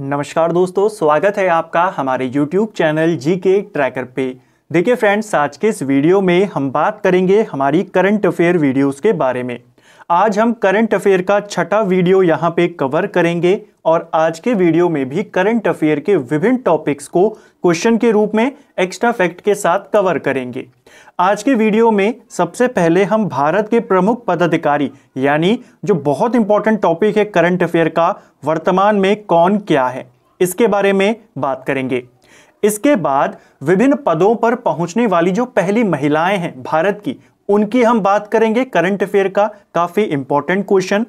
नमस्कार दोस्तों स्वागत है आपका हमारे YouTube चैनल जी के ट्रैकर पे देखिए फ्रेंड्स आज के इस वीडियो में हम बात करेंगे हमारी करंट अफेयर वीडियोस के बारे में आज हम करंट अफेयर का छठा वीडियो यहाँ पे कवर करेंगे और आज के वीडियो में भी करंट अफेयर के विभिन्न टॉपिक्स को क्वेश्चन के रूप में एक्स्ट्रा फैक्ट के साथ कवर करेंगे आज के वीडियो में सबसे पहले हम भारत के प्रमुख पदाधिकारी यानी जो बहुत इंपॉर्टेंट टॉपिक है करंट अफेयर का वर्तमान में कौन क्या है इसके बारे में बात करेंगे इसके बाद विभिन्न पदों पर पहुंचने वाली जो पहली महिलाएं हैं भारत की उनकी हम बात करेंगे करंट अफेयर का काफ़ी इंपॉर्टेंट क्वेश्चन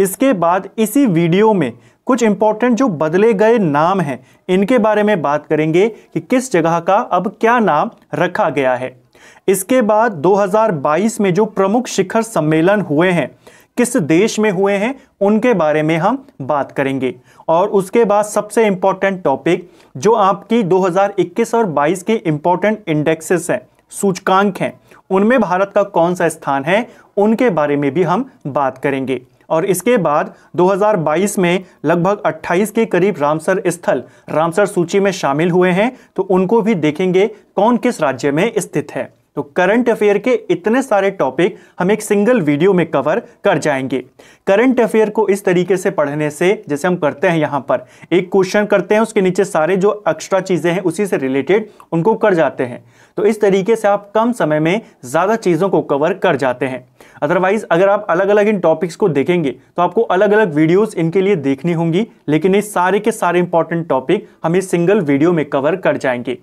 इसके बाद इसी वीडियो में कुछ इंपॉर्टेंट जो बदले गए नाम हैं इनके बारे में बात करेंगे कि किस जगह का अब क्या नाम रखा गया है इसके बाद 2022 में जो प्रमुख शिखर सम्मेलन हुए हैं किस देश में हुए हैं उनके बारे में हम बात करेंगे और उसके बाद सबसे इंपॉर्टेंट टॉपिक जो आपकी 2021 और 22 के इंपॉर्टेंट इंडेक्सेस हैं सूचकांक हैं उनमें भारत का कौन सा स्थान है उनके बारे में भी हम बात करेंगे और इसके बाद 2022 में लगभग 28 के करीब रामसर स्थल रामसर सूची में शामिल हुए हैं तो उनको भी देखेंगे कौन किस राज्य में स्थित है तो करंट अफेयर के इतने सारे टॉपिक हम एक सिंगल वीडियो में कवर कर जाएंगे करंट अफेयर को इस तरीके से पढ़ने से जैसे हम करते हैं यहाँ पर एक क्वेश्चन करते हैं उसके नीचे सारे जो एक्स्ट्रा चीज़ें हैं उसी से रिलेटेड उनको कर जाते हैं तो इस तरीके से आप कम समय में ज़्यादा चीज़ों को कवर कर जाते हैं अदरवाइज अगर आप अलग अलग इन टॉपिक्स को देखेंगे तो आपको अलग अलग वीडियोस इनके लिए देखनी होंगी लेकिन ये सारे के सारे इंपॉर्टेंट टॉपिक हम इस सिंगल वीडियो में कवर कर जाएंगे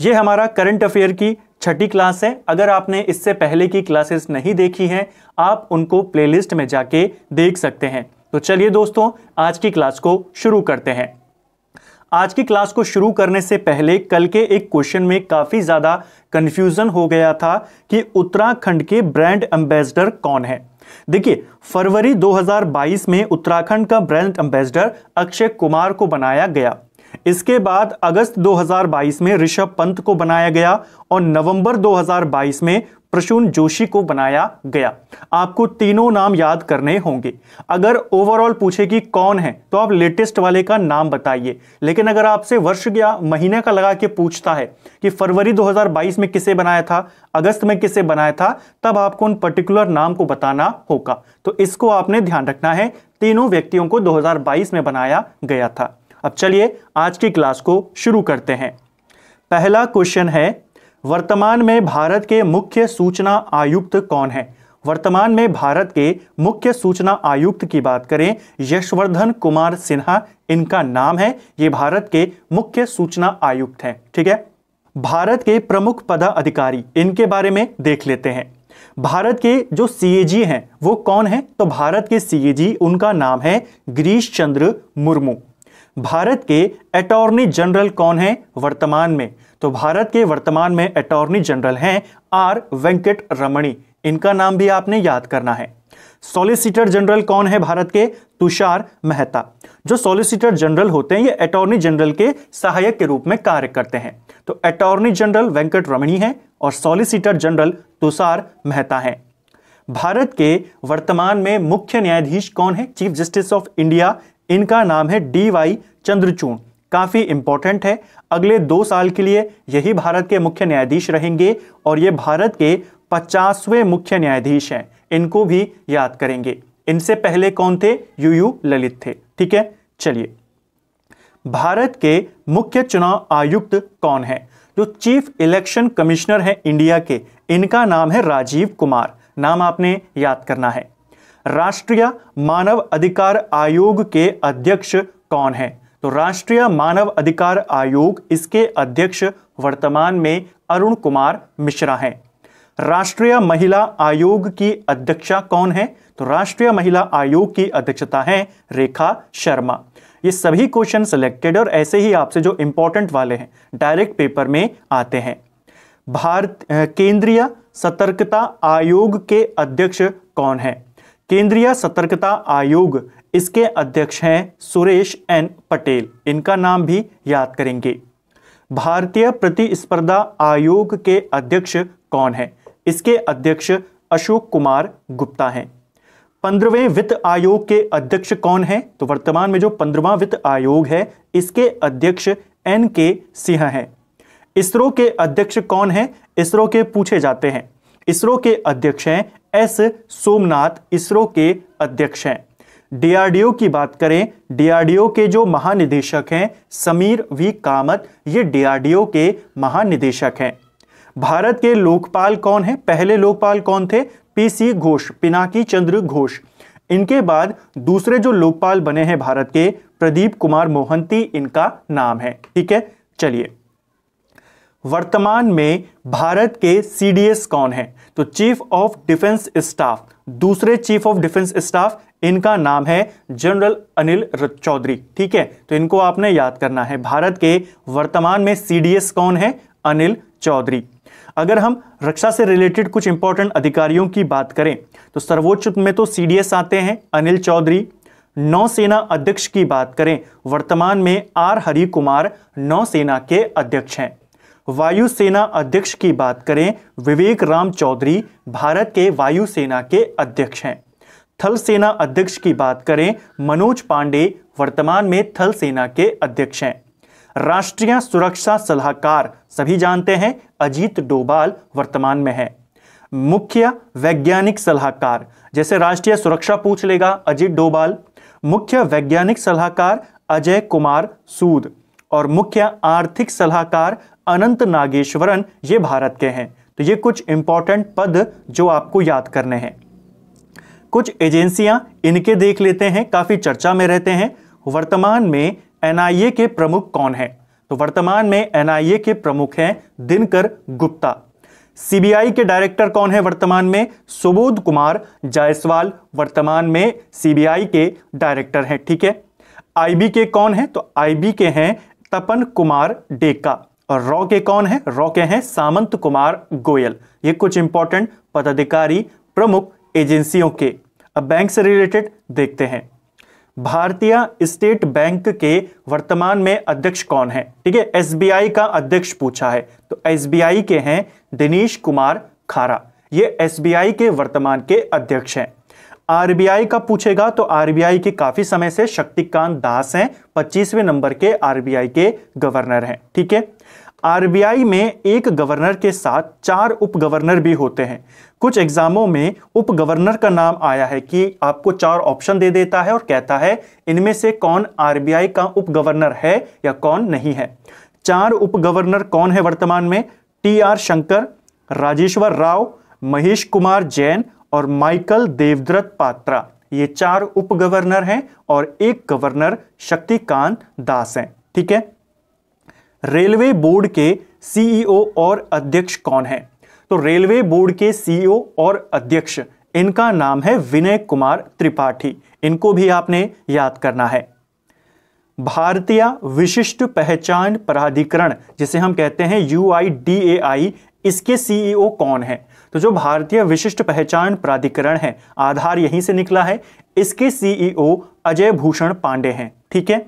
ये हमारा करंट अफेयर की छठी क्लास है अगर आपने इससे पहले की क्लासेस नहीं देखी हैं आप उनको प्लेलिस्ट में जाके देख सकते हैं तो चलिए दोस्तों आज की क्लास को शुरू करते हैं आज की क्लास को शुरू करने से पहले कल के एक क्वेश्चन में काफ़ी ज़्यादा कंफ्यूजन हो गया था कि उत्तराखंड के ब्रांड एम्बेसडर कौन है देखिए फरवरी 2022 में उत्तराखंड का ब्रांड एम्बेसडर अक्षय कुमार को बनाया गया इसके बाद अगस्त 2022 में ऋषभ पंत को बनाया गया और नवंबर 2022 में प्रसून जोशी को बनाया गया आपको तीनों नाम याद करने होंगे अगर ओवरऑल पूछे कि कौन है तो आप लेटेस्ट वाले का नाम बताइए लेकिन अगर आपसे वर्ष या महीने का लगा के पूछता है कि फरवरी 2022 में किसे बनाया था अगस्त में किसे बनाया था तब आपको उन पर्टिकुलर नाम को बताना होगा तो इसको आपने ध्यान रखना है तीनों व्यक्तियों को दो में बनाया गया था अब चलिए आज की क्लास को शुरू करते हैं पहला क्वेश्चन है वर्तमान में भारत के मुख्य सूचना आयुक्त कौन है वर्तमान में भारत के मुख्य सूचना आयुक्त की बात करें यशवर्धन कुमार सिन्हा इनका नाम है ये भारत के मुख्य सूचना आयुक्त हैं ठीक है भारत के प्रमुख पदाधिकारी इनके बारे में देख लेते हैं भारत के जो सी हैं वो कौन है तो भारत के सीएजी उनका नाम है गिरीश चंद्र मुर्मू भारत के अटॉर्नी जनरल कौन है वर्तमान में तो भारत के वर्तमान में अटॉर्नी जनरल हैं आर वेंकट रमणी इनका नाम भी आपने याद करना है सॉलिसिटर जनरल कौन है भारत के तुषार मेहता जो सॉलिसिटर जनरल होते हैं ये अटॉर्नी जनरल के सहायक के रूप में कार्य करते हैं तो अटॉर्नी जनरल वेंकट रमणी हैं और सॉलिसिटर जनरल तुषार मेहता हैं भारत के वर्तमान में मुख्य न्यायाधीश कौन है चीफ जस्टिस ऑफ इंडिया इनका नाम है डी वाई चंद्रचूड़ काफ़ी इंपॉर्टेंट है अगले दो साल के लिए यही भारत के मुख्य न्यायाधीश रहेंगे और ये भारत के पचासवें मुख्य न्यायाधीश हैं इनको भी याद करेंगे इनसे पहले कौन थे यू यू ललित थे ठीक है चलिए भारत के मुख्य चुनाव आयुक्त कौन है जो चीफ इलेक्शन कमिश्नर है इंडिया के इनका नाम है राजीव कुमार नाम आपने याद करना है राष्ट्रीय मानव अधिकार आयोग के अध्यक्ष कौन है तो राष्ट्रीय मानव अधिकार आयोग इसके अध्यक्ष वर्तमान में अरुण कुमार मिश्रा हैं राष्ट्रीय महिला आयोग की अध्यक्षा कौन है तो राष्ट्रीय महिला आयोग की अध्यक्षता है रेखा शर्मा ये सभी क्वेश्चन सिलेक्टेड और ऐसे ही आपसे जो इंपॉर्टेंट वाले हैं डायरेक्ट पेपर में आते हैं भारत केंद्रीय सतर्कता आयोग के अध्यक्ष कौन है केंद्रीय सतर्कता आयोग इसके अध्यक्ष हैं सुरेश एन पटेल इनका नाम भी याद करेंगे भारतीय प्रतिस्पर्धा आयोग के अध्यक्ष कौन है इसके अध्यक्ष अशोक कुमार गुप्ता हैं पंद्रहवें वित्त आयोग के अध्यक्ष कौन है तो वर्तमान में जो पंद्रवा वित्त आयोग है इसके अध्यक्ष एन के सिंह हैं इसरो के अध्यक्ष कौन है इसरो के पूछे जाते हैं इसरो के अध्यक्ष हैं एस सोमनाथ इसरो के अध्यक्ष हैं डीआरडीओ की बात करें डीआरडीओ के जो महानिदेशक हैं समीर वी कामत ये डीआरडीओ के महानिदेशक हैं भारत के लोकपाल कौन हैं पहले लोकपाल कौन थे पीसी घोष पिनाकी चंद्र घोष इनके बाद दूसरे जो लोकपाल बने हैं भारत के प्रदीप कुमार मोहंती इनका नाम है ठीक है चलिए वर्तमान में भारत के सीडीएस कौन है तो चीफ ऑफ डिफेंस स्टाफ दूसरे चीफ ऑफ डिफेंस स्टाफ इनका नाम है जनरल अनिल चौधरी ठीक है तो इनको आपने याद करना है भारत के वर्तमान में सीडीएस कौन है अनिल चौधरी अगर हम रक्षा से रिलेटेड कुछ इंपॉर्टेंट अधिकारियों की बात करें तो सर्वोच्च में तो सीडीएस आते हैं अनिल चौधरी नौसेना अध्यक्ष की बात करें वर्तमान में आर हरि कुमार नौसेना के अध्यक्ष हैं वायुसेना अध्यक्ष की बात करें विवेक राम चौधरी भारत के वायुसेना के अध्यक्ष हैं थल सेना अध्यक्ष की बात करें मनोज पांडे वर्तमान में थल सेना के अध्यक्ष हैं राष्ट्रीय सुरक्षा सलाहकार सभी जानते हैं अजीत डोभाल वर्तमान में हैं मुख्य वैज्ञानिक सलाहकार जैसे राष्ट्रीय सुरक्षा पूछ लेगा अजीत डोभाल मुख्य वैज्ञानिक सलाहकार अजय कुमार सूद और मुख्य आर्थिक सलाहकार अनंत नागेश्वरन ये भारत के हैं तो ये कुछ इंपॉर्टेंट पद जो आपको याद करने हैं कुछ एजेंसियां इनके देख लेते हैं काफ़ी चर्चा में रहते हैं वर्तमान में एनआईए के प्रमुख कौन है तो वर्तमान में एनआईए के प्रमुख हैं दिनकर गुप्ता सीबीआई के डायरेक्टर कौन है वर्तमान में सुबोध कुमार जायसवाल वर्तमान में सीबीआई के डायरेक्टर हैं ठीक है आईबी के कौन है तो आईबी के हैं तपन कुमार डेका और रॉ के कौन है रॉ के हैं सामंत कुमार गोयल ये कुछ इंपॉर्टेंट पदाधिकारी प्रमुख एजेंसियों के अब बैंक से रिलेटेड देखते हैं भारतीय स्टेट बैंक के वर्तमान में अध्यक्ष कौन है ठीक है एसबीआई का अध्यक्ष पूछा है तो एसबीआई के हैं दिनेश कुमार खारा ये एसबीआई के वर्तमान के अध्यक्ष हैं आरबीआई का पूछेगा तो आरबीआई के काफी समय से शक्तिकांत दास हैं पच्चीसवें नंबर के आरबीआई के गवर्नर हैं ठीक है आरबीआई में एक गवर्नर के साथ चार उप गवर्नर भी होते हैं कुछ एग्जामों में उप गवर्नर का नाम आया है कि आपको चार ऑप्शन दे देता है और कहता है इनमें से कौन आरबीआई का उप गवर्नर है या कौन नहीं है चार उप गवर्नर कौन है वर्तमान में टी आर शंकर राजेश्वर राव महेश कुमार जैन और माइकल देवद्रत पात्रा ये चार उप गवर्नर हैं और एक गवर्नर शक्तिकांत दास हैं ठीक है रेलवे बोर्ड के सीईओ और अध्यक्ष कौन है तो रेलवे बोर्ड के सीईओ और अध्यक्ष इनका नाम है विनय कुमार त्रिपाठी इनको भी आपने याद करना है भारतीय विशिष्ट पहचान प्राधिकरण जिसे हम कहते हैं यू इसके सीईओ कौन है तो जो भारतीय विशिष्ट पहचान प्राधिकरण है आधार यहीं से निकला है इसके सीईओ e अजय भूषण पांडे हैं ठीक है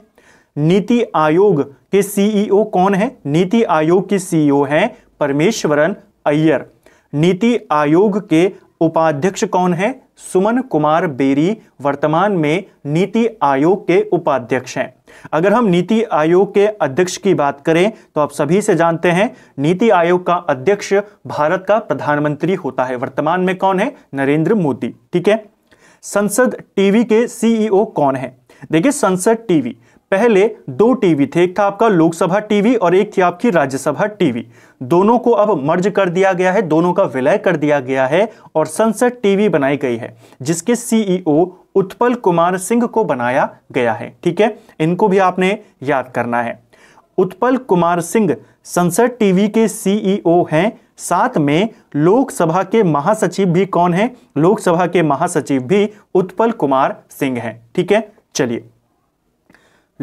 नीति आयोग के सीईओ e कौन है नीति आयोग के सीईओ e हैं परमेश्वरन अय्यर नीति आयोग के उपाध्यक्ष कौन है सुमन कुमार बेरी वर्तमान में नीति आयोग के उपाध्यक्ष हैं अगर हम नीति आयोग के अध्यक्ष की बात करें तो आप सभी से जानते हैं नीति आयोग का अध्यक्ष भारत का प्रधानमंत्री होता है वर्तमान में कौन है नरेंद्र मोदी ठीक है संसद टीवी के सीईओ e कौन है देखिए संसद टीवी पहले दो टीवी थे एक था आपका लोकसभा टीवी और एक थी आपकी राज्यसभा टीवी दोनों को अब मर्ज कर दिया गया है दोनों का विलय कर दिया गया है और संसद टीवी बनाई गई है जिसके सीईओ e उत्पल कुमार सिंह को बनाया गया है ठीक है इनको भी आपने याद करना है उत्पल कुमार सिंह संसद टीवी के सीईओ e हैं साथ में लोकसभा के महासचिव भी कौन है लोकसभा के महासचिव भी उत्पल कुमार सिंह हैं ठीक है चलिए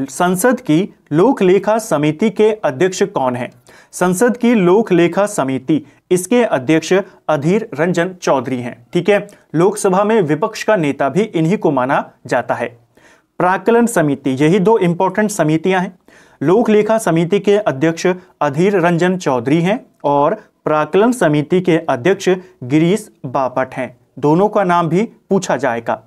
संसद की लोक लेखा समिति के अध्यक्ष कौन है संसद की लोक लेखा समिति इसके अध्यक्ष अधीर रंजन चौधरी हैं ठीक है लोकसभा में विपक्ष का नेता भी इन्हीं को माना जाता है प्राकलन समिति यही दो इंपॉर्टेंट समितियां हैं लोक लेखा समिति के अध्यक्ष अधीर रंजन चौधरी हैं और प्राकलन समिति के अध्यक्ष गिरीश बापट हैं दोनों का नाम भी पूछा जाएगा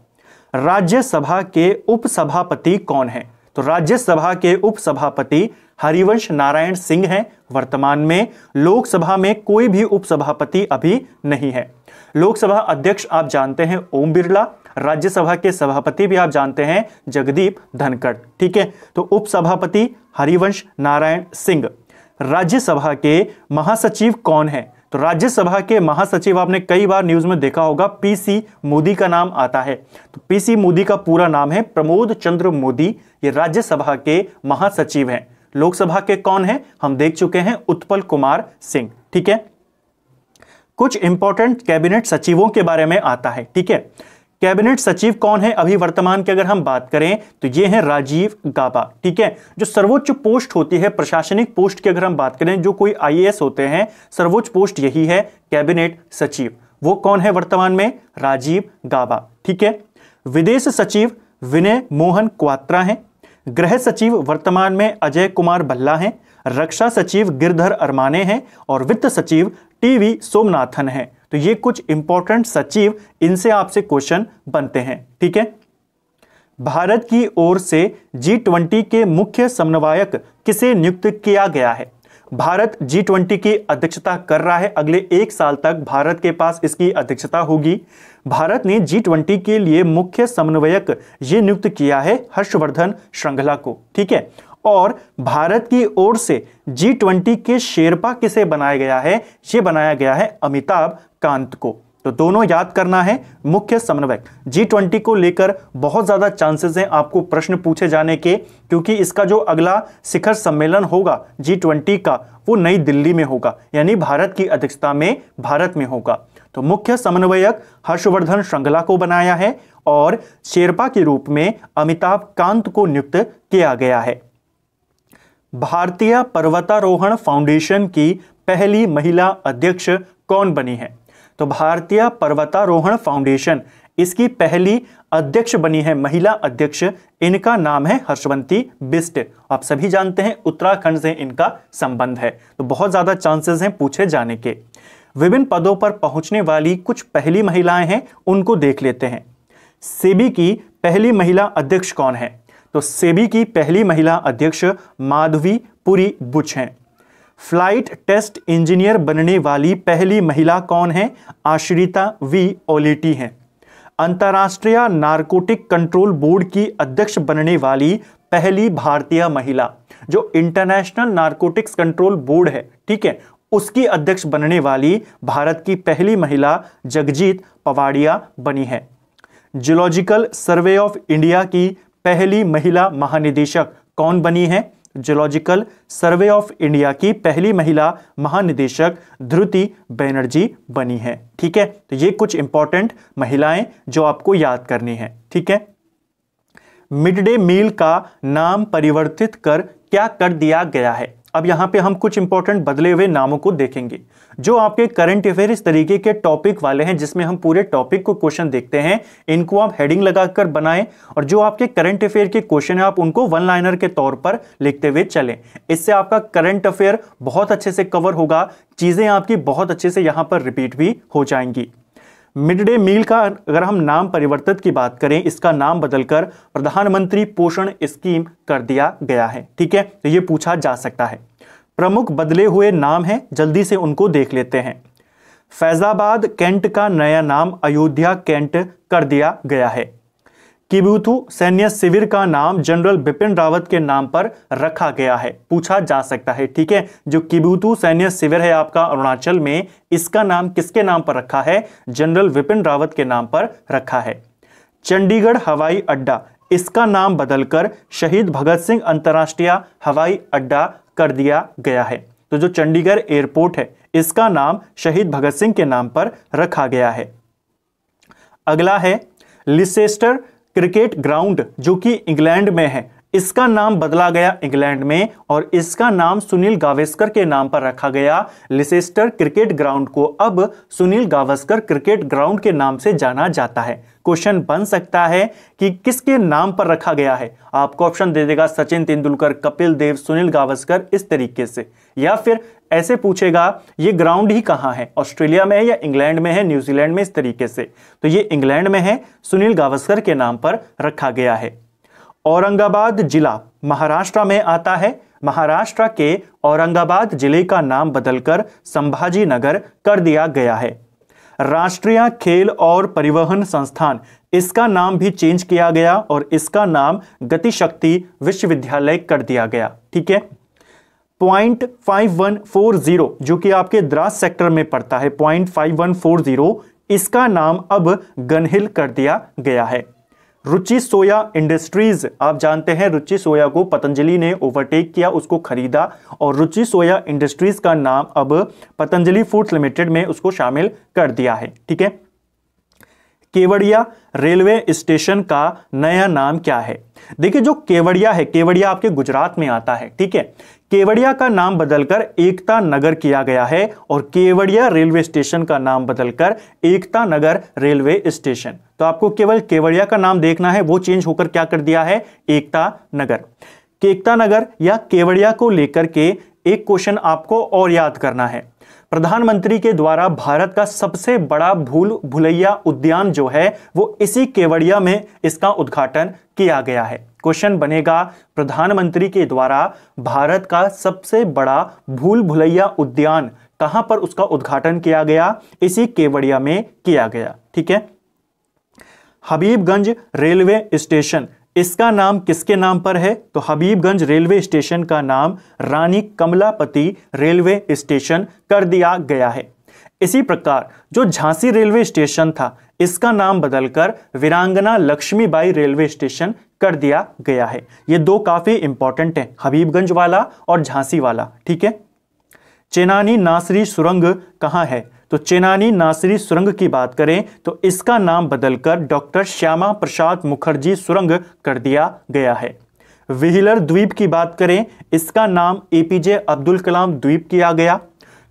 राज्यसभा के उपसभापति कौन है तो राज्यसभा के उपसभापति हरिवंश नारायण सिंह हैं वर्तमान में लोकसभा में कोई भी उपसभापति अभी नहीं है लोकसभा अध्यक्ष आप जानते हैं ओम बिरला राज्यसभा के सभापति भी आप जानते हैं जगदीप धनखड़ ठीक है तो उपसभापति हरिवंश नारायण सिंह राज्यसभा के महासचिव कौन है तो राज्यसभा के महासचिव आपने कई बार न्यूज में देखा होगा पीसी मोदी का नाम आता है तो पीसी मोदी का पूरा नाम है प्रमोद चंद्र मोदी ये राज्यसभा के महासचिव हैं लोकसभा के कौन हैं हम देख चुके हैं उत्पल कुमार सिंह ठीक है कुछ इंपॉर्टेंट कैबिनेट सचिवों के बारे में आता है ठीक है कैबिनेट सचिव कौन है अभी वर्तमान की अगर हम बात करें तो ये हैं राजीव गाबा ठीक है जो सर्वोच्च पोस्ट होती है प्रशासनिक पोस्ट की अगर हम बात करें जो कोई आईएएस होते हैं सर्वोच्च पोस्ट यही है कैबिनेट सचिव वो कौन है वर्तमान में राजीव गाबा ठीक है विदेश सचिव विनय मोहन क्वात्रा है गृह सचिव वर्तमान में अजय कुमार भल्ला है रक्षा सचिव गिरधर अरमाने हैं और वित्त सचिव टीवी सोमनाथन हैं तो ये कुछ इंपॉर्टेंट सचिव इनसे आपसे क्वेश्चन बनते हैं ठीक है भारत की ओर से जी ट्वेंटी के मुख्य समन्वयक किसे नियुक्त किया गया है भारत जी ट्वेंटी की अध्यक्षता कर रहा है अगले एक साल तक भारत के पास इसकी अध्यक्षता होगी भारत ने जी ट्वेंटी के लिए मुख्य समन्वयक ये नियुक्त किया है हर्षवर्धन श्रृंखला को ठीक है और भारत की ओर से जी ट्वेंटी के शेरपा किसे बनाया गया है ये बनाया गया है अमिताभ कांत को तो दोनों याद करना है मुख्य समन्वयक जी ट्वेंटी को लेकर बहुत ज़्यादा चांसेस हैं आपको प्रश्न पूछे जाने के क्योंकि इसका जो अगला शिखर सम्मेलन होगा जी ट्वेंटी का वो नई दिल्ली में होगा यानी भारत की अध्यक्षता में भारत में होगा तो मुख्य समन्वयक हर्षवर्धन श्रृंगला को बनाया है और शेरपा के रूप में अमिताभ कांत को नियुक्त किया गया है भारतीय पर्वतारोहण फाउंडेशन की पहली महिला अध्यक्ष कौन बनी है तो भारतीय पर्वतारोहण फाउंडेशन इसकी पहली अध्यक्ष बनी है महिला अध्यक्ष इनका नाम है हर्षवंती बिस्ट आप सभी जानते हैं उत्तराखंड से इनका संबंध है तो बहुत ज़्यादा चांसेस हैं पूछे जाने के विभिन्न पदों पर पहुंचने वाली कुछ पहली महिलाएं हैं उनको देख लेते हैं सेबी की पहली महिला अध्यक्ष कौन है तो सेबी की पहली महिला अध्यक्ष माधवी पुरी बुच हैं फ्लाइट टेस्ट इंजीनियर बनने वाली पहली महिला कौन है आश्रिता वी ओलिटी हैं अंतर्राष्ट्रीय नारकोटिक कंट्रोल बोर्ड की अध्यक्ष बनने वाली पहली भारतीय महिला जो इंटरनेशनल नारकोटिक्स कंट्रोल बोर्ड है ठीक है उसकी अध्यक्ष बनने वाली भारत की पहली महिला जगजीत पवाड़िया बनी है जियोलॉजिकल सर्वे ऑफ इंडिया की पहली महिला महानिदेशक कौन बनी है जोलॉजिकल सर्वे ऑफ इंडिया की पहली महिला महानिदेशक ध्रुति बैनर्जी बनी है ठीक है तो ये कुछ इंपॉर्टेंट महिलाएं जो आपको याद करनी है ठीक है मिड डे मील का नाम परिवर्तित कर क्या कर दिया गया है अब यहाँ पे हम कुछ इंपॉर्टेंट बदले हुए नामों को देखेंगे जो आपके करंट अफेयर इस तरीके के टॉपिक वाले हैं जिसमें हम पूरे टॉपिक को क्वेश्चन देखते हैं इनको आप हेडिंग लगाकर बनाएं और जो आपके करंट अफेयर के क्वेश्चन है आप उनको वन लाइनर के तौर पर लिखते हुए चलें इससे आपका करंट अफेयर बहुत अच्छे से कवर होगा चीज़ें आपकी बहुत अच्छे से यहाँ पर रिपीट भी हो जाएंगी मिड डे मील का अगर हम नाम परिवर्तित की बात करें इसका नाम बदलकर प्रधानमंत्री पोषण स्कीम कर दिया गया है ठीक है तो ये पूछा जा सकता है प्रमुख बदले हुए नाम हैं जल्दी से उनको देख लेते हैं फैज़ाबाद कैंट का नया नाम अयोध्या कैंट कर दिया गया है किबूथू सैन्य शिविर का नाम जनरल बिपिन रावत के नाम पर रखा गया है पूछा जा सकता है ठीक है जो किबूथू सैन्य शिविर है आपका अरुणाचल में इसका नाम किसके नाम पर रखा है जनरल बिपिन रावत के नाम पर रखा है चंडीगढ़ हवाई अड्डा इसका नाम बदलकर शहीद भगत सिंह अंतर्राष्ट्रीय हवाई अड्डा कर दिया गया है तो जो चंडीगढ़ एयरपोर्ट है इसका नाम शहीद भगत सिंह के नाम पर रखा गया है अगला है लिसेस्टर क्रिकेट ग्राउंड जो कि इंग्लैंड में है इसका नाम बदला गया इंग्लैंड में और इसका नाम सुनील गावस्कर के नाम पर रखा गया लिसेस्टर क्रिकेट ग्राउंड को अब सुनील गावस्कर क्रिकेट ग्राउंड के नाम से जाना जाता है क्वेश्चन बन सकता है कि किसके नाम पर रखा गया है आपको ऑप्शन दे देगा सचिन तेंदुलकर कपिल देव सुनील गावस्कर इस तरीके से या फिर ऐसे पूछेगा ये ग्राउंड ही कहाँ है ऑस्ट्रेलिया में है या इंग्लैंड में है न्यूजीलैंड में इस तरीके से तो ये इंग्लैंड में है सुनील गावस्कर के नाम पर रखा गया है औरंगाबाद जिला महाराष्ट्र में आता है महाराष्ट्र के औरंगाबाद जिले का नाम बदलकर संभाजी नगर कर दिया गया है राष्ट्रीय खेल और परिवहन संस्थान इसका नाम भी चेंज किया गया और इसका नाम गतिशक्ति विश्वविद्यालय कर दिया गया ठीक है point five one four zero जो कि आपके द्रास सेक्टर में पड़ता है point five one four zero इसका नाम अब गनहिल कर दिया गया है रुचि सोया इंडस्ट्रीज आप जानते हैं रुचि सोया को पतंजलि ने ओवरटेक किया उसको खरीदा और रुचि सोया इंडस्ट्रीज का नाम अब पतंजलि फूड्स लिमिटेड में उसको शामिल कर दिया है ठीक है केवड़िया रेलवे स्टेशन का नया नाम क्या है देखिए जो केवड़िया है केवड़िया आपके गुजरात में आता है ठीक है केवड़िया का नाम बदलकर एकता नगर किया गया है और केवड़िया रेलवे स्टेशन का नाम बदलकर एकता नगर रेलवे स्टेशन तो आपको केवल केवड़िया का नाम देखना है वो चेंज होकर क्या कर दिया है एकता नगर एकता नगर या केवड़िया को लेकर के एक क्वेश्चन आपको और याद करना है प्रधानमंत्री के द्वारा भारत का सबसे बड़ा भूल भुलैया उद्यान जो है वो इसी केवड़िया में इसका उद्घाटन किया गया है क्वेश्चन बनेगा प्रधानमंत्री के द्वारा भारत का सबसे बड़ा भूल भुलैया उद्यान कहां पर उसका उद्घाटन किया गया इसी केवड़िया में किया गया ठीक है हबीबगंज रेलवे स्टेशन इसका नाम किसके नाम पर है तो हबीबगंज रेलवे स्टेशन का नाम रानी कमलापति रेलवे स्टेशन कर दिया गया है इसी प्रकार जो झांसी रेलवे स्टेशन था इसका नाम बदलकर वीरांगना लक्ष्मीबाई रेलवे स्टेशन कर दिया गया है ये दो काफ़ी इंपॉर्टेंट हैं हबीबगंज वाला और झांसी वाला ठीक है चेनानी नासरी सुरंग कहाँ है तो चेनानी नासरी सुरंग की बात करें तो इसका नाम बदलकर डॉक्टर श्यामा प्रसाद मुखर्जी सुरंग कर दिया गया है विहिलर द्वीप की बात करें इसका नाम एपीजे अब्दुल कलाम द्वीप किया गया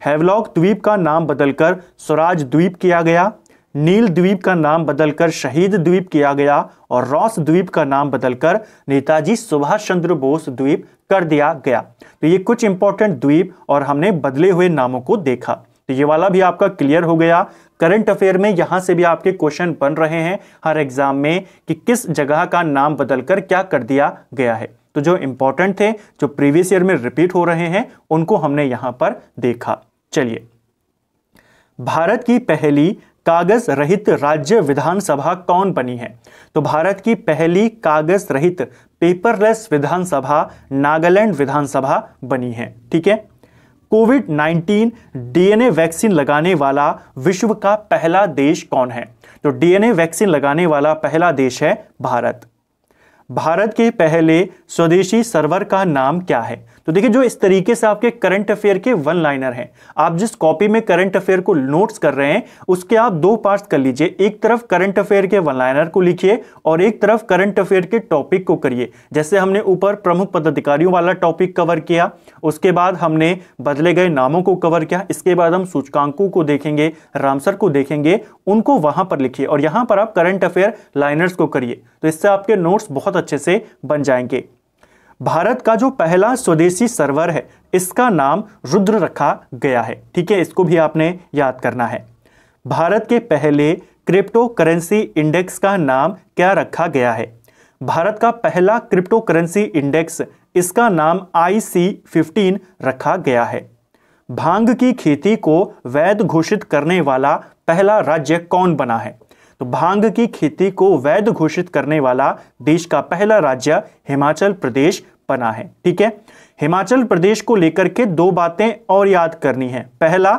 हैवलॉक द्वीप का नाम बदलकर स्वराज द्वीप किया गया नील द्वीप का नाम बदलकर शहीद द्वीप किया गया और रॉस द्वीप का नाम बदलकर नेताजी सुभाष चंद्र बोस द्वीप कर दिया गया तो ये कुछ इंपॉर्टेंट द्वीप और हमने बदले हुए नामों को देखा तो ये वाला भी आपका क्लियर हो गया करंट अफेयर में यहां से भी आपके क्वेश्चन बन रहे हैं हर एग्जाम में कि किस जगह का नाम बदलकर क्या कर दिया गया है तो जो इंपॉर्टेंट थे जो प्रीवियस ईयर में रिपीट हो रहे हैं उनको हमने यहां पर देखा चलिए भारत की पहली कागज रहित राज्य विधानसभा कौन बनी है तो भारत की पहली कागज रहित पेपरलेस विधानसभा नागालैंड विधानसभा बनी है ठीक है कोविड 19 डीएनए वैक्सीन लगाने वाला विश्व का पहला देश कौन है तो डीएनए वैक्सीन लगाने वाला पहला देश है भारत भारत के पहले स्वदेशी सर्वर का नाम क्या है तो देखिए जो इस तरीके से आपके करंट अफेयर के वन लाइनर हैं आप जिस कॉपी में करंट अफेयर को नोट्स कर रहे हैं उसके आप दो पार्ट्स कर लीजिए एक तरफ करंट अफेयर के वन लाइनर को लिखिए और एक तरफ करंट अफेयर के टॉपिक को करिए जैसे हमने ऊपर प्रमुख पदाधिकारियों वाला टॉपिक कवर किया उसके बाद हमने बदले गए नामों को कवर किया इसके बाद हम सूचकांकों को देखेंगे रामसर को देखेंगे उनको वहां पर लिखिए और यहां पर आप करंट अफेयर लाइनर्स को करिए तो इससे आपके नोट्स बहुत अच्छे से बन जाएंगे भारत का जो पहला स्वदेशी सर्वर है इसका नाम रुद्र रखा गया है ठीक है इसको भी आपने याद करना है भारत के पहले क्रिप्टो करेंसी इंडेक्स का नाम क्या रखा गया है भारत का पहला क्रिप्टो करेंसी इंडेक्स इसका नाम आई सी फिफ्टीन रखा गया है भांग की खेती को वैध घोषित करने वाला पहला राज्य कौन बना है तो भांग की खेती को वैध घोषित करने वाला देश का पहला राज्य हिमाचल प्रदेश बना है ठीक है हिमाचल प्रदेश को लेकर के दो बातें और याद करनी है पहला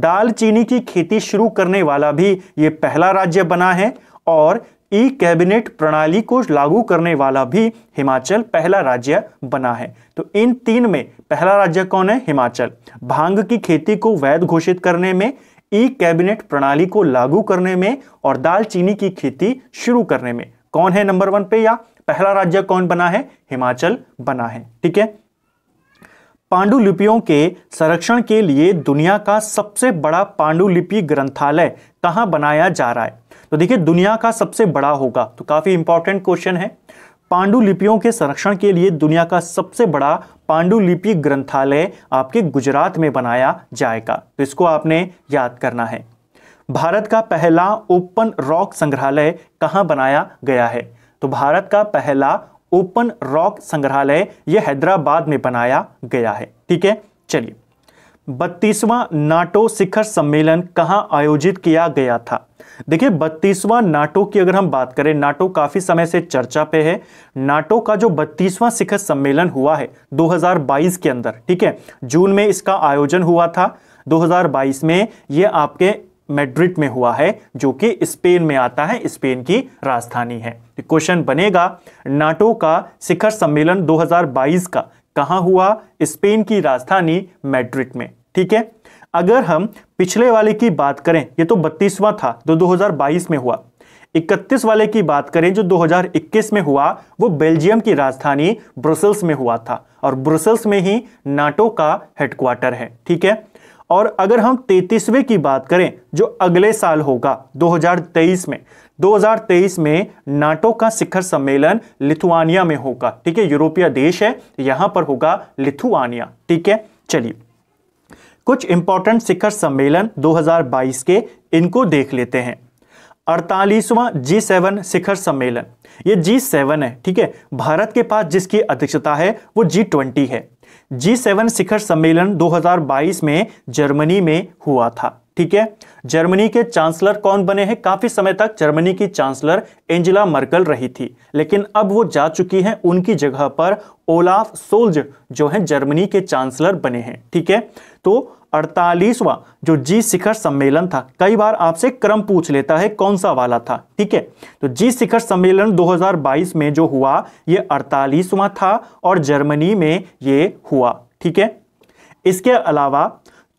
दालचीनी की खेती शुरू करने वाला भी ये पहला राज्य बना है और ई कैबिनेट प्रणाली को लागू करने वाला भी हिमाचल पहला राज्य बना है तो इन तीन में पहला राज्य कौन है हिमाचल भांग की खेती को वैध घोषित करने में ई कैबिनेट प्रणाली को लागू करने में और दालचीनी की खेती शुरू करने में कौन है नंबर वन पे या पहला राज्य कौन बना है हिमाचल बना है ठीक है पांडुलिपियों के संरक्षण के लिए दुनिया का सबसे बड़ा पांडुलिपि ग्रंथालय कहां बनाया जा रहा है तो देखिए दुनिया का सबसे बड़ा होगा तो काफी इंपॉर्टेंट क्वेश्चन है पांडुलिपियों के संरक्षण के लिए दुनिया का सबसे बड़ा पांडुलिपि ग्रंथालय आपके गुजरात में बनाया जाएगा तो इसको आपने याद करना है भारत का पहला ओपन रॉक संग्रहालय कहाँ बनाया गया है तो भारत का पहला ओपन रॉक संग्रहालय यह हैदराबाद में बनाया गया है ठीक है चलिए बत्तीसवां नाटो शिखर सम्मेलन कहाँ आयोजित किया गया था देखिए बत्तीसवां नाटो की अगर हम बात करें नाटो काफ़ी समय से चर्चा पे है नाटो का जो बत्तीसवां शिखर सम्मेलन हुआ है 2022 के अंदर ठीक है जून में इसका आयोजन हुआ था 2022 में ये आपके मैड्रिड में हुआ है जो कि स्पेन में आता है स्पेन की राजधानी है क्वेश्चन बनेगा नाटो का शिखर सम्मेलन 2022 का कहा हुआ स्पेन की राजधानी मैड्रिड में ठीक है अगर हम पिछले वाले की बात करें ये तो बत्तीसवा था जो 2022 में हुआ 31 वाले की बात करें जो 2021 में हुआ वो बेल्जियम की राजधानी ब्रुसेल्स में हुआ था और ब्रुसेल्स में ही नाटो का हेडक्वार्टर है ठीक है और अगर हम 33वें की बात करें जो अगले साल होगा 2023 में 2023 में नाटो का शिखर सम्मेलन लिथुआनिया में होगा ठीक है यूरोपीय देश है यहां पर होगा लिथुआनिया ठीक है चलिए कुछ इंपॉर्टेंट शिखर सम्मेलन 2022 के इनको देख लेते हैं अड़तालीसवां जी सेवन शिखर सम्मेलन ये जी सेवन है ठीक है भारत के पास जिसकी अध्यक्षता है वो जी ट्वेंटी है जी सेवन शिखर सम्मेलन 2022 में जर्मनी में हुआ था ठीक है जर्मनी के चांसलर कौन बने हैं काफी समय तक जर्मनी की चांसलर एंजिला मर्कल रही थी लेकिन अब वो जा चुकी हैं उनकी जगह पर ओलाफ सोल्ज जो हैं जर्मनी के चांसलर बने हैं ठीक है तो अड़तालीसवा जो जी शिखर सम्मेलन था कई बार आपसे क्रम पूछ लेता है कौन सा वाला था ठीक है तो जी शिखर सम्मेलन 2022 में जो हुआ ये अड़तालीसवां था और जर्मनी में ये हुआ ठीक है इसके अलावा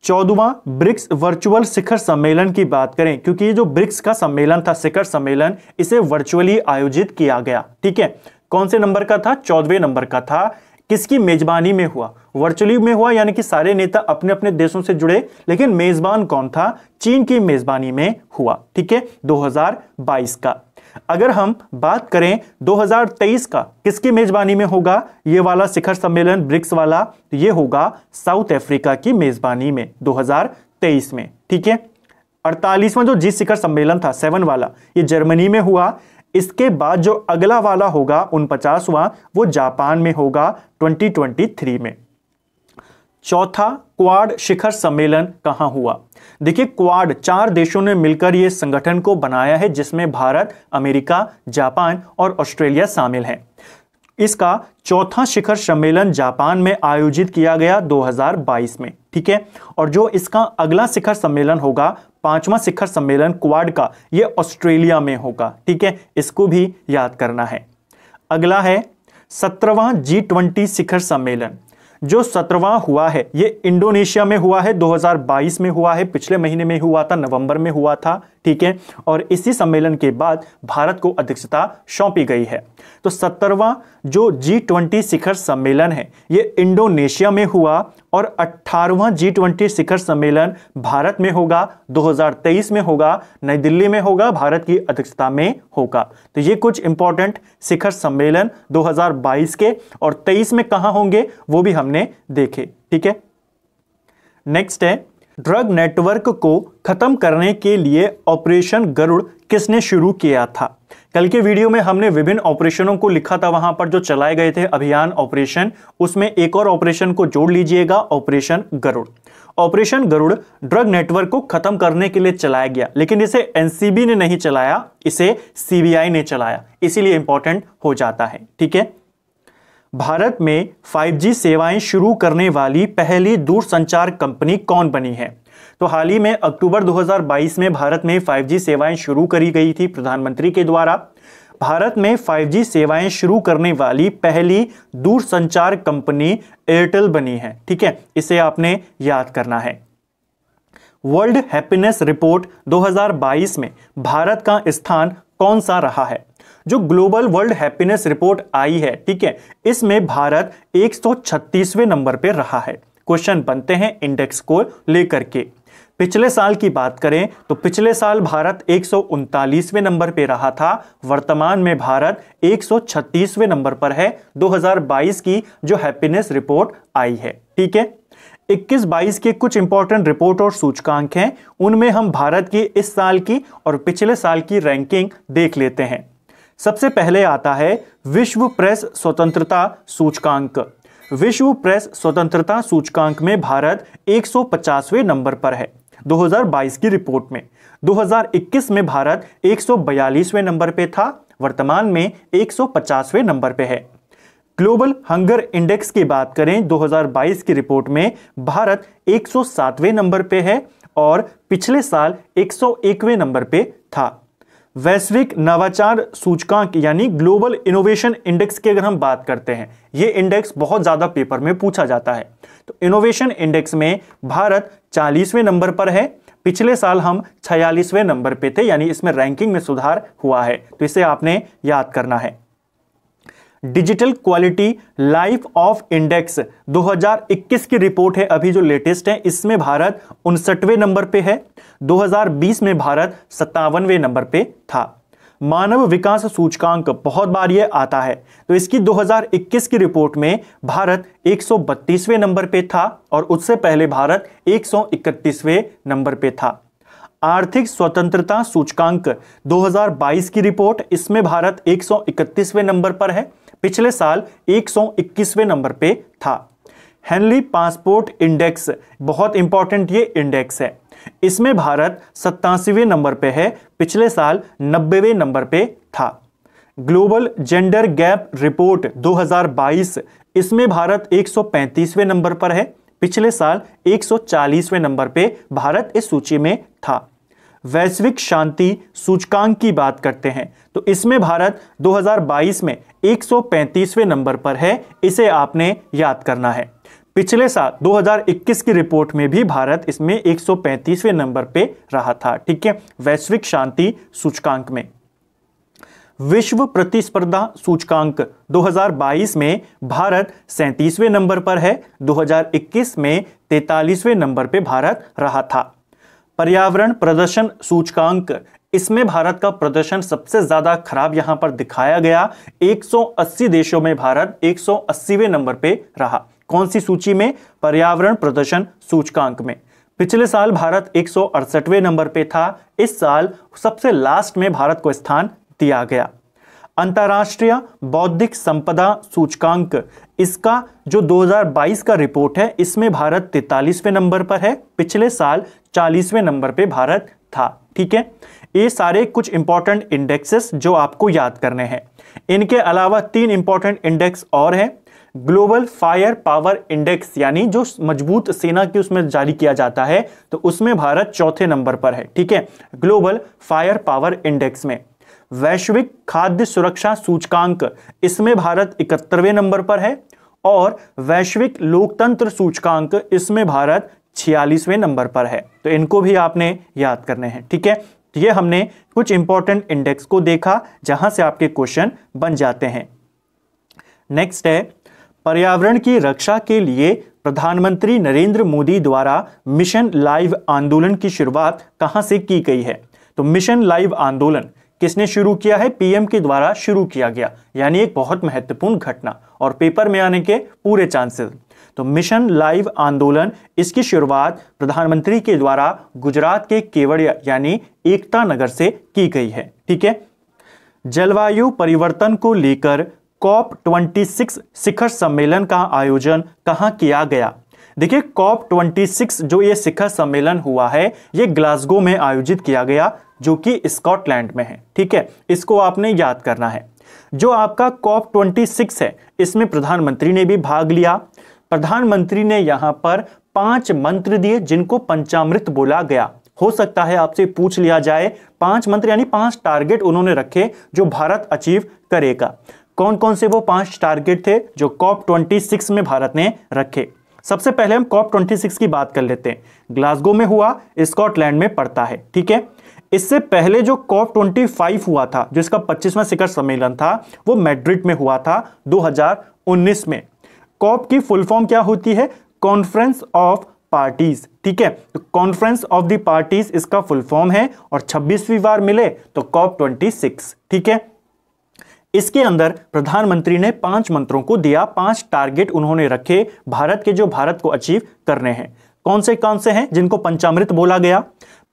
चौदवा ब्रिक्स वर्चुअल शिखर सम्मेलन की बात करें क्योंकि ये जो ब्रिक्स का सम्मेलन था शिखर सम्मेलन इसे वर्चुअली आयोजित किया गया ठीक है कौन से नंबर का था चौदवें नंबर का था किसकी मेजबानी में हुआ वर्चुअली में हुआ यानी कि सारे नेता अपने अपने देशों से जुड़े लेकिन मेजबान कौन था चीन की मेजबानी में हुआ ठीक है 2022 का अगर हम बात करें 2023 का किसकी मेजबानी में होगा ये वाला शिखर सम्मेलन ब्रिक्स वाला ये होगा साउथ अफ्रीका की मेजबानी में 2023 में ठीक है अड़तालीसवां जो जी शिखर सम्मेलन था सेवन वाला ये जर्मनी में हुआ इसके बाद जो अगला वाला होगा उन पचासवा वो जापान में होगा ट्वेंटी में चौथा क्वाड शिखर सम्मेलन कहाँ हुआ देखिए क्वाड चार देशों ने मिलकर यह संगठन को बनाया है जिसमें भारत अमेरिका जापान और ऑस्ट्रेलिया शामिल हैं इसका चौथा शिखर सम्मेलन जापान में आयोजित किया गया 2022 में ठीक है और जो इसका अगला शिखर सम्मेलन होगा पांचवा शिखर सम्मेलन क्वाड का यह ऑस्ट्रेलिया में होगा ठीक है इसको भी याद करना है अगला है सत्रहवा जी ट्वेंटी शिखर सम्मेलन जो सत्रवा हुआ है ये इंडोनेशिया में हुआ है 2022 में हुआ है पिछले महीने में हुआ था नवंबर में हुआ था ठीक है और इसी सम्मेलन के बाद भारत को अध्यक्षता सौंपी गई है तो सत्तरवां जो जी ट्वेंटी शिखर सम्मेलन है ये इंडोनेशिया में हुआ और अट्ठारवा जी ट्वेंटी शिखर सम्मेलन भारत में होगा 2023 में होगा नई दिल्ली में होगा भारत की अध्यक्षता में होगा तो ये कुछ इंपॉर्टेंट शिखर सम्मेलन 2022 के और 23 में कहाँ होंगे वो भी हम हमने देखे ठीक है नेक्स्ट है ड्रग नेटवर्क को खत्म करने के लिए ऑपरेशन गरुड़ किसने शुरू किया था कल के वीडियो में हमने विभिन्न ऑपरेशनों को लिखा था वहां पर जो चलाए गए थे अभियान ऑपरेशन उसमें एक और ऑपरेशन को जोड़ लीजिएगा operation Garuda operation Garuda drug network को खत्म करने के लिए चलाया गया लेकिन इसे एनसीबी ने नहीं चलाया इसे सीबीआई ने चलाया इसीलिए इंपॉर्टेंट हो जाता है ठीक है भारत में 5G सेवाएं शुरू करने वाली पहली दूरसंचार कंपनी कौन बनी है तो हाल ही में अक्टूबर 2022 में भारत में 5G सेवाएं शुरू करी गई थी प्रधानमंत्री के द्वारा भारत में 5G सेवाएं शुरू करने वाली पहली दूरसंचार कंपनी एयरटेल बनी है ठीक है इसे आपने याद करना है वर्ल्ड हैप्पीनेस रिपोर्ट 2022 में भारत का स्थान कौन सा रहा है जो ग्लोबल वर्ल्ड हैप्पीनेस रिपोर्ट आई है ठीक है इसमें भारत 136वें नंबर पर रहा है क्वेश्चन बनते हैं इंडेक्स को लेकर के पिछले साल की बात करें तो पिछले साल भारत एक नंबर पे रहा था वर्तमान में भारत एक नंबर पर है 2022 की जो हैप्पीनेस रिपोर्ट आई है ठीक है 21-22 के कुछ इंपॉर्टेंट रिपोर्ट और सूचकांक हैं उनमें हम भारत की इस साल की और पिछले साल की रैंकिंग देख लेते हैं सबसे पहले आता है विश्व प्रेस स्वतंत्रता सूचकांक विश्व प्रेस स्वतंत्रता सूचकांक में भारत 150वें नंबर पर है 2022 की रिपोर्ट में 2021 में भारत 142वें नंबर पे था वर्तमान में 150वें नंबर पे है ग्लोबल हंगर इंडेक्स की बात करें 2022 की रिपोर्ट में भारत 107वें नंबर पे है और पिछले साल 101वें नंबर पे था वैश्विक नवाचार सूचकांक यानी ग्लोबल इनोवेशन इंडेक्स की अगर हम बात करते हैं ये इंडेक्स बहुत ज़्यादा पेपर में पूछा जाता है तो इनोवेशन इंडेक्स में भारत चालीसवें नंबर पर है पिछले साल हम छियालीसवें नंबर पे थे यानी इसमें रैंकिंग में सुधार हुआ है तो इसे आपने याद करना है digital quality life of index 2021 की रिपोर्ट है अभी जो लेटेस्ट है इसमें भारत उनसठवें नंबर पे है 2020 में भारत सत्तावनवे नंबर पे था मानव विकास सूचकांक बहुत बार ये आता है तो इसकी 2021 की रिपोर्ट में भारत 132वें नंबर पे था और उससे पहले भारत 131वें नंबर पे था आर्थिक स्वतंत्रता सूचकांक 2022 की रिपोर्ट इसमें भारत 131वें नंबर पर है पिछले साल 121वें नंबर पे था हेनली पासपोर्ट इंडेक्स बहुत इंपॉर्टेंट ये इंडेक्स है इसमें भारत सत्तासीवें नंबर पे है पिछले साल नब्बेवें नंबर पे था ग्लोबल जेंडर गैप रिपोर्ट 2022 इसमें भारत 135वें नंबर पर है पिछले साल 140वें नंबर पे भारत इस सूची में था वैश्विक शांति सूचकांक की बात करते हैं तो इसमें भारत 2022 में 135वें नंबर पर है इसे आपने याद करना है पिछले साल 2021 की रिपोर्ट में भी भारत इसमें 135वें नंबर पे रहा था ठीक है वैश्विक शांति सूचकांक में विश्व प्रतिस्पर्धा सूचकांक 2022 में भारत सैंतीसवें नंबर पर है 2021 में तैतालीसवें नंबर पे भारत रहा था पर्यावरण प्रदर्शन सूचकांक इसमें भारत का प्रदर्शन सबसे ज्यादा खराब यहां पर दिखाया गया 180 देशों में भारत 180वें नंबर पे रहा कौन सी सूची में पर्यावरण प्रदर्शन सूचकांक में पिछले साल भारत एक नंबर पे था इस साल सबसे लास्ट में भारत को स्थान दिया गया अंतर्राष्ट्रीय बौद्धिक संपदा सूचकांक इसका जो 2022 का रिपोर्ट है इसमें भारत तैतालीसवें नंबर पर है पिछले साल चालीसवें नंबर पे भारत था ठीक है ये सारे कुछ इंपॉर्टेंट इंडेक्सेस जो आपको याद करने हैं इनके अलावा तीन इंपॉर्टेंट इंडेक्स और हैं ग्लोबल फायर पावर इंडेक्स यानी जो मजबूत सेना की उसमें जारी किया जाता है तो उसमें भारत चौथे नंबर पर है ठीक है ग्लोबल फायर पावर इंडेक्स में वैश्विक खाद्य सुरक्षा सूचकांक इसमें भारत इकहत्तरवें नंबर पर है और वैश्विक लोकतंत्र सूचकांक इसमें भारत छियालीसवें नंबर पर है तो इनको भी आपने याद करने हैं ठीक है तो ये हमने कुछ इंपॉर्टेंट इंडेक्स को देखा जहां से आपके क्वेश्चन बन जाते हैं नेक्स्ट है पर्यावरण की रक्षा के लिए प्रधानमंत्री नरेंद्र मोदी द्वारा मिशन लाइव आंदोलन की शुरुआत कहां से की गई है तो मिशन लाइव आंदोलन किसने शुरू किया है पीएम के द्वारा शुरू किया गया यानी एक बहुत महत्वपूर्ण घटना और पेपर में आने के पूरे चांसेस तो मिशन लाइव आंदोलन इसकी शुरुआत प्रधानमंत्री के द्वारा गुजरात के केवड़िया यानी एकता नगर से की गई है ठीक है जलवायु परिवर्तन को लेकर कॉप 26 शिखर सम्मेलन का आयोजन कहाँ किया गया देखिए कॉप 26 जो ये शिखर सम्मेलन हुआ है ये ग्लासगो में आयोजित किया गया जो कि स्कॉटलैंड में है ठीक है इसको आपने याद करना है जो आपका कॉप ट्वेंटी सिक्स है इसमें प्रधानमंत्री ने भी भाग लिया प्रधानमंत्री ने यहां पर पांच मंत्र दिए जिनको पंचामृत बोला गया हो सकता है आपसे पूछ लिया जाए पांच मंत्र यानी पांच टारगेट उन्होंने रखे जो भारत अचीव करेगा कौन कौन से वो पांच टारगेट थे जो कॉप ट्वेंटी सिक्स में भारत ने रखे सबसे पहले हम कॉप ट्वेंटी सिक्स की बात कर लेते हैं ग्लासगो में हुआ स्कॉटलैंड में पड़ता है ठीक है इससे पहले जो कॉप फाइव हुआ था जो इसका शिखर सम्मेलन था वो मैड्रिड में हुआ था 2019 में कॉप की फुल फॉर्म क्या होती है कॉन्फ्रेंस ऑफ पार्टीज ठीक है तो कॉन्फ्रेंस ऑफ द पार्टीज इसका फुल फॉर्म है और 26वीं बार मिले तो कॉप 26 ठीक है इसके अंदर प्रधानमंत्री ने पांच मंत्रों को दिया पांच टारगेट उन्होंने रखे भारत के जो भारत को अचीव करने हैं कौन से कौन से हैं जिनको पंचामृत बोला गया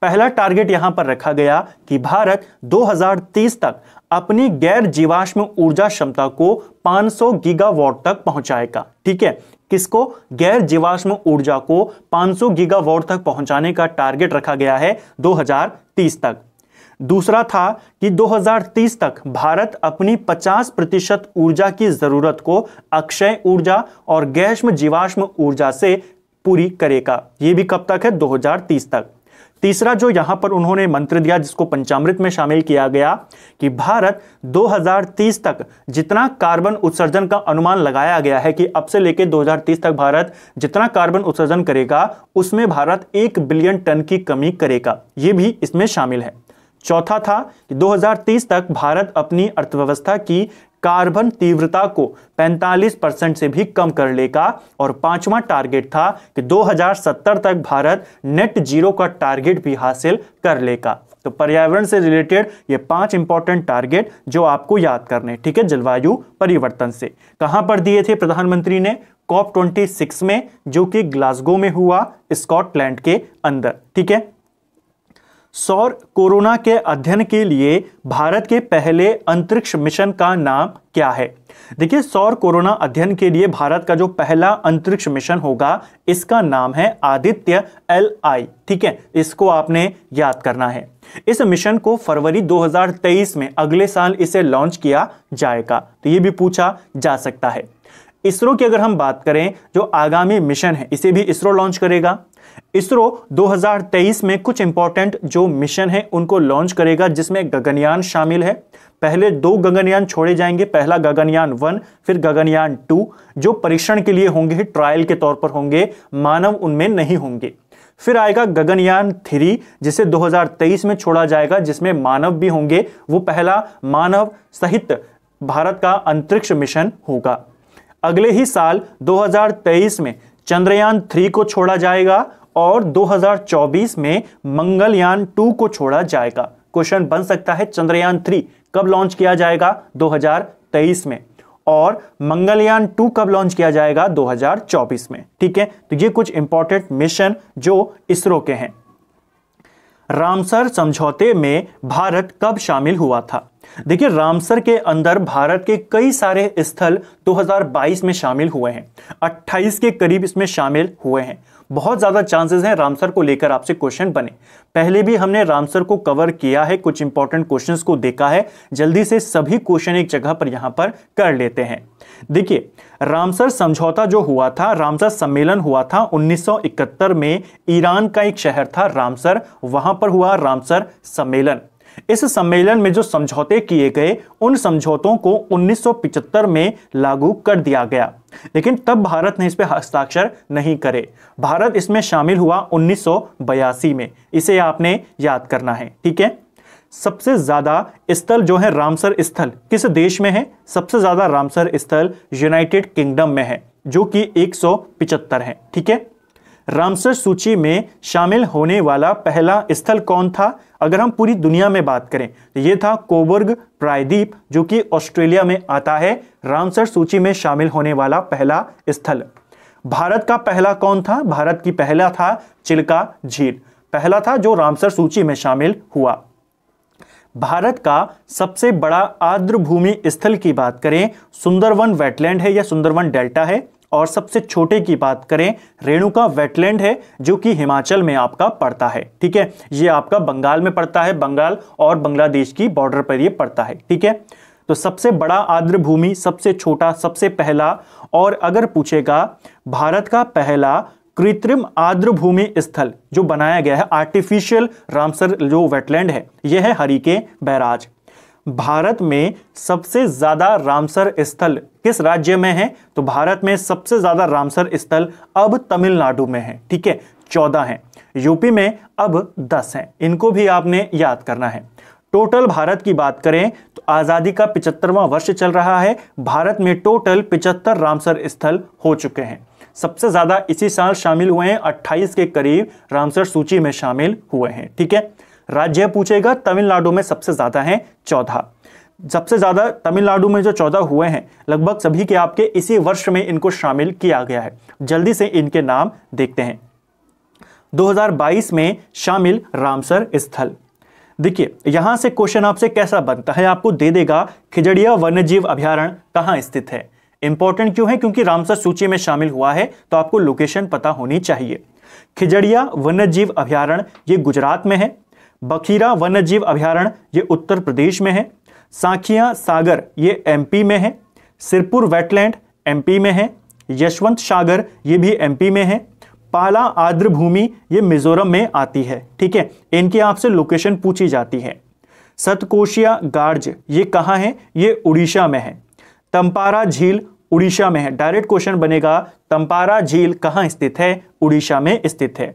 पहला टारगेट यहां पर रखा गया कि भारत 2030 तक अपनी गैर जीवाश्म ऊर्जा क्षमता को 500 गीगावाट तक पहुंचाएगा ठीक है किसको गैर जीवाश्म ऊर्जा को 500 गीगावाट तक पहुंचाने का टारगेट रखा गया है 2030 तक दूसरा था कि 2030 तक भारत अपनी 50 प्रतिशत ऊर्जा की जरूरत को अक्षय ऊर्जा और गैष्म जीवाश्म ऊर्जा से पूरी करेगा यह भी कब तक है 2030 तक तीसरा जो यहां पर उन्होंने मंत्र दिया जिसको पंचामृत में शामिल किया गया कि भारत 2030 तक जितना कार्बन उत्सर्जन का अनुमान लगाया गया है कि अब से लेकर 2030 तक भारत जितना कार्बन उत्सर्जन करेगा उसमें भारत एक बिलियन टन की कमी करेगा यह भी इसमें शामिल है चौथा था कि 2030 तक भारत अपनी अर्थव्यवस्था की कार्बन तीव्रता को 45 परसेंट से भी कम कर लेगा और पांचवा टारगेट था कि 2070 तक भारत नेट जीरो का टारगेट भी हासिल कर लेगा तो पर्यावरण से रिलेटेड ये पांच इंपॉर्टेंट टारगेट जो आपको याद करने ठीक है जलवायु परिवर्तन से कहां पर दिए थे प्रधानमंत्री ने कॉप ट्वेंटी में जो कि ग्लासगो में हुआ स्कॉटलैंड के अंदर ठीक है सौर कोरोना के अध्ययन के लिए भारत के पहले अंतरिक्ष मिशन का नाम क्या है देखिए सौर कोरोना अध्ययन के लिए भारत का जो पहला अंतरिक्ष मिशन होगा इसका नाम है आदित्य एल आई ठीक है इसको आपने याद करना है इस मिशन को फरवरी 2023 में अगले साल इसे लॉन्च किया जाएगा तो ये भी पूछा जा सकता है इसरो की अगर हम बात करें जो आगामी मिशन है इसे भी इसरो लॉन्च करेगा इसरो 2023 में कुछ इंपॉर्टेंट जो मिशन है उनको लॉन्च करेगा जिसमें गगनयान शामिल है पहले दो गगनयान छोड़े जाएंगे पहला गगनयान वन फिर गगनयान टू जो परीक्षण के लिए होंगे ट्रायल के तौर पर होंगे मानव उनमें नहीं होंगे फिर आएगा गगनयान थ्री जिसे 2023 में छोड़ा जाएगा जिसमें मानव भी होंगे वो पहला मानव सहित भारत का अंतरिक्ष मिशन होगा अगले ही साल 2023 में चंद्रयान थ्री को छोड़ा जाएगा और 2024 में मंगलयान टू को छोड़ा जाएगा क्वेश्चन बन सकता है चंद्रयान थ्री कब लॉन्च किया जाएगा 2023 में और मंगलयान टू कब लॉन्च किया जाएगा 2024 में ठीक है तो ये कुछ इंपॉर्टेंट मिशन जो इसरो के हैं रामसर समझौते में भारत कब शामिल हुआ था देखिए रामसर के अंदर भारत के कई सारे स्थल 2022 में शामिल हुए हैं 28 के करीब इसमें शामिल हुए हैं बहुत ज़्यादा चांसेस हैं रामसर को लेकर आपसे क्वेश्चन बने पहले भी हमने रामसर को कवर किया है कुछ इंपॉर्टेंट क्वेश्चंस को देखा है जल्दी से सभी क्वेश्चन एक जगह पर यहां पर कर लेते हैं देखिए रामसर समझौता जो हुआ था रामसर सम्मेलन हुआ था 1971 में ईरान का एक शहर था रामसर वहां पर हुआ रामसर सम्मेलन इस सम्मेलन में जो समझौते किए गए उन समझौतों को उन्नीस में लागू कर दिया गया लेकिन तब भारत ने इस पर हस्ताक्षर नहीं करे भारत इसमें शामिल हुआ उन्नीस में इसे आपने याद करना है ठीक है सबसे ज़्यादा स्थल जो है रामसर स्थल किस देश में है सबसे ज़्यादा रामसर स्थल यूनाइटेड किंगडम में है जो कि 175 है ठीक है रामसर सूची में शामिल होने वाला पहला स्थल कौन था अगर हम पूरी दुनिया में बात करें तो ये था कोबर्ग प्रायद्वीप जो कि ऑस्ट्रेलिया में आता है रामसर सूची में शामिल होने वाला पहला स्थल भारत का पहला कौन था भारत की पहला था चिल्का झील पहला था जो रामसर सूची में शामिल हुआ भारत का सबसे बड़ा आर्द्र भूमि स्थल की बात करें सुंदरवन वेटलैंड है या सुंदरवन डेल्टा है और सबसे छोटे की बात करें रेणुका वेटलैंड है जो कि हिमाचल में आपका पड़ता है ठीक है ये आपका बंगाल में पड़ता है बंगाल और बांग्लादेश की बॉर्डर पर ये पड़ता है ठीक है तो सबसे बड़ा आर्द्र भूमि सबसे छोटा सबसे पहला और अगर पूछेगा भारत का पहला कृत्रिम आर्द्र भूमि स्थल जो बनाया गया है आर्टिफिशियल रामसर जो वेटलैंड है यह है के बैराज भारत में सबसे ज़्यादा रामसर स्थल किस राज्य में है तो भारत में सबसे ज़्यादा रामसर स्थल अब तमिलनाडु में है ठीक है चौदह है यूपी में अब दस है इनको भी आपने याद करना है टोटल भारत की बात करें तो आज़ादी का पिचहत्तरवां वर्ष चल रहा है भारत में टोटल पिचहत्तर रामसर स्थल हो चुके हैं सबसे ज़्यादा इसी साल शामिल हुए हैं 28 के करीब रामसर सूची में शामिल हुए हैं ठीक है राज्य पूछेगा तमिलनाडु में सबसे ज़्यादा है चौदह सबसे ज़्यादा तमिलनाडु में जो चौदह हुए हैं लगभग सभी के आपके इसी वर्ष में इनको शामिल किया गया है जल्दी से इनके नाम देखते हैं 2022 में शामिल रामसर स्थल देखिए यहां से क्वेश्चन आपसे कैसा बनता है आपको दे देगा खिजड़िया वन्यजीव अभ्यारण्य कहां स्थित है इंपॉर्टेंट क्यों है क्योंकि रामसर सूची में शामिल हुआ है तो आपको लोकेशन पता होनी चाहिए खिजड़िया वन्यजीव अभ्यारण्य ये गुजरात में है बखीरा वन्यजीव अभ्यारण्य ये उत्तर प्रदेश में है सांखिया सागर ये एमपी में है सिरपुर वेटलैंड एमपी में है यशवंत सागर ये भी एमपी में है पाला आर्द्र भूमि ये मिजोरम में आती है ठीक है इनकी आपसे लोकेशन पूछी जाती है सतकोशिया गार्ज ये कहाँ है ये उड़ीसा में है तंपारा झील उड़ीसा में है डायरेक्ट क्वेश्चन बनेगा तंपारा झील कहाँ स्थित है उड़ीसा में स्थित है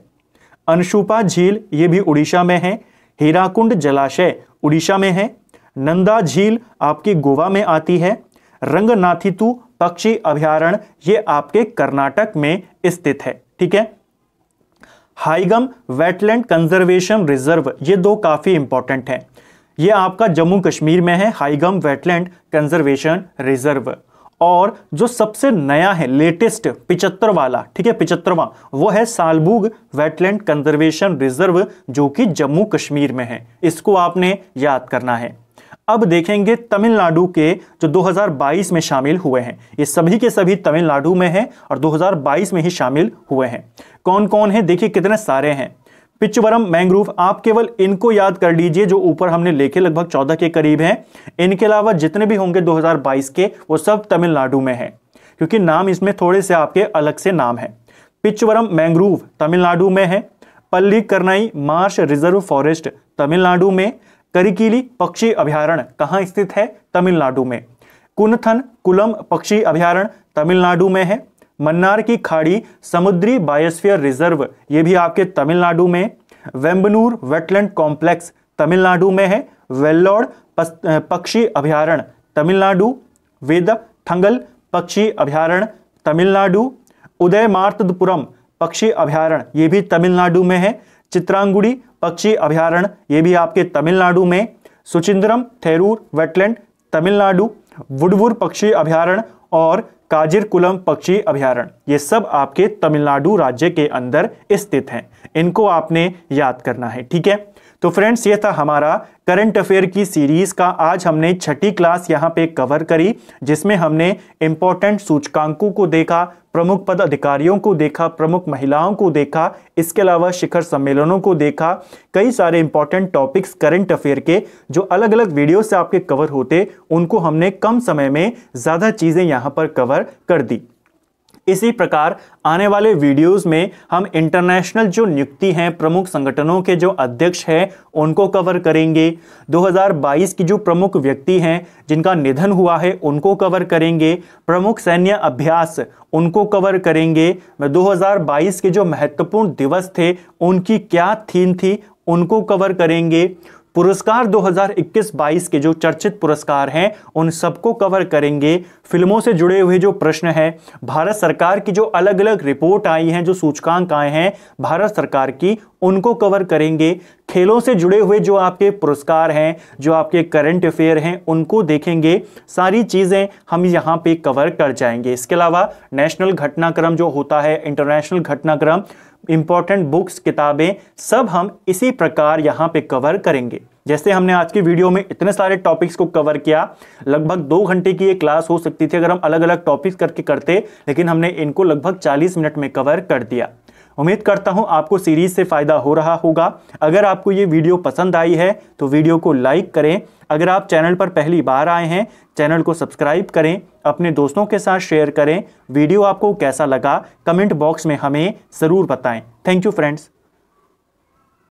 अनशुपा झील ये भी उड़ीसा में है हीराकुंड जलाशय उड़ीसा में है नंदा झील आपकी गोवा में आती है रंगनाथितु पक्षी अभ्यारण्य ये आपके कर्नाटक में स्थित है ठीक है हाईगम वेटलैंड कंजर्वेशन रिजर्व ये दो काफ़ी इंपॉर्टेंट हैं ये आपका जम्मू कश्मीर में है हाईगम वेटलैंड कंजर्वेशन रिजर्व और जो सबसे नया है लेटेस्ट पिचहत्तर वाला ठीक है पिचहत्तरवा वो है सालबुग वेटलैंड कंजर्वेशन रिजर्व जो कि जम्मू कश्मीर में है इसको आपने याद करना है अब देखेंगे तमिलनाडु के जो 2022 में शामिल हुए हैं ये सभी के सभी तमिलनाडु में हैं और 2022 में ही शामिल हुए हैं कौन कौन है देखिए कितने सारे हैं पिचवरम मैंग्रोव आप केवल इनको याद कर लीजिए जो ऊपर हमने लेखे लगभग चौदह के करीब हैं इनके अलावा जितने भी होंगे 2022 के वो सब तमिलनाडु में हैं क्योंकि नाम इसमें थोड़े से आपके अलग से नाम हैं पिचवरम मैंग्रोव तमिलनाडु में है पल्ली करनाई मार्श रिजर्व फॉरेस्ट तमिलनाडु में करिकीली पक्षी अभ्यारण्य कहाँ स्थित है तमिलनाडु में कुनथन कुलम पक्षी अभ्यारण्य तमिलनाडु में है मन्नार की खाड़ी समुद्री बायोस्फीयर रिजर्व ये भी आपके तमिलनाडु में वेम्बनूर वेटलैंड कॉम्प्लेक्स तमिलनाडु में है वेल्लोर पक्षी अभ्यारण्य तमिलनाडु वेद थंगल पक्षी अभ्यारण्य तमिलनाडु उदयमार्तपुरम पक्षी अभ्यारण्य ये भी तमिलनाडु में है चित्रांगुड़ी पक्षी अभ्यारण्य ये भी आपके तमिलनाडु में सुचिंद्रम थेरूर वेटलैंड तमिलनाडु वुडवुर पक्षी अभ्यारण्य और काजिरकुलम पक्षी अभ्यारण्य ये सब आपके तमिलनाडु राज्य के अंदर स्थित हैं इनको आपने याद करना है ठीक है तो फ्रेंड्स ये था हमारा करंट अफेयर की सीरीज का आज हमने छठी क्लास यहाँ पे कवर करी जिसमें हमने इंपॉर्टेंट सूचकांकों को देखा प्रमुख पद अधिकारियों को देखा प्रमुख महिलाओं को देखा इसके अलावा शिखर सम्मेलनों को देखा कई सारे इंपॉर्टेंट टॉपिक्स करंट अफेयर के जो अलग अलग वीडियो से आपके कवर होते उनको हमने कम समय में ज़्यादा चीज़ें यहाँ पर कवर कर दी इसी प्रकार आने वाले वीडियोस में हम इंटरनेशनल जो नियुक्ति हैं प्रमुख संगठनों के जो अध्यक्ष हैं उनको कवर करेंगे 2022 की जो प्रमुख व्यक्ति हैं जिनका निधन हुआ है उनको कवर करेंगे प्रमुख सैन्य अभ्यास उनको कवर करेंगे 2022 के जो महत्वपूर्ण दिवस थे उनकी क्या थीम थी उनको कवर करेंगे पुरस्कार 2021-22 के जो चर्चित पुरस्कार हैं उन सबको कवर करेंगे फिल्मों से जुड़े हुए जो प्रश्न हैं भारत सरकार की जो अलग अलग रिपोर्ट आई हैं जो सूचकांक आए हैं भारत सरकार की उनको कवर करेंगे खेलों से जुड़े हुए जो आपके पुरस्कार हैं जो आपके करंट अफेयर हैं उनको देखेंगे सारी चीज़ें हम यहाँ पे कवर कर जाएंगे इसके अलावा नेशनल घटनाक्रम जो होता है इंटरनेशनल घटनाक्रम इंपॉर्टेंट बुक्स किताबें सब हम इसी प्रकार यहाँ पे कवर करेंगे जैसे हमने आज की वीडियो में इतने सारे टॉपिक्स को कवर किया लगभग दो घंटे की ये क्लास हो सकती थी अगर हम अलग अलग टॉपिक्स करके करते लेकिन हमने इनको लगभग 40 मिनट में कवर कर दिया उम्मीद करता हूँ आपको सीरीज़ से फ़ायदा हो रहा होगा अगर आपको ये वीडियो पसंद आई है तो वीडियो को लाइक करें अगर आप चैनल पर पहली बार आए हैं चैनल को सब्सक्राइब करें अपने दोस्तों के साथ शेयर करें वीडियो आपको कैसा लगा कमेंट बॉक्स में हमें ज़रूर बताएं थैंक यू फ्रेंड्स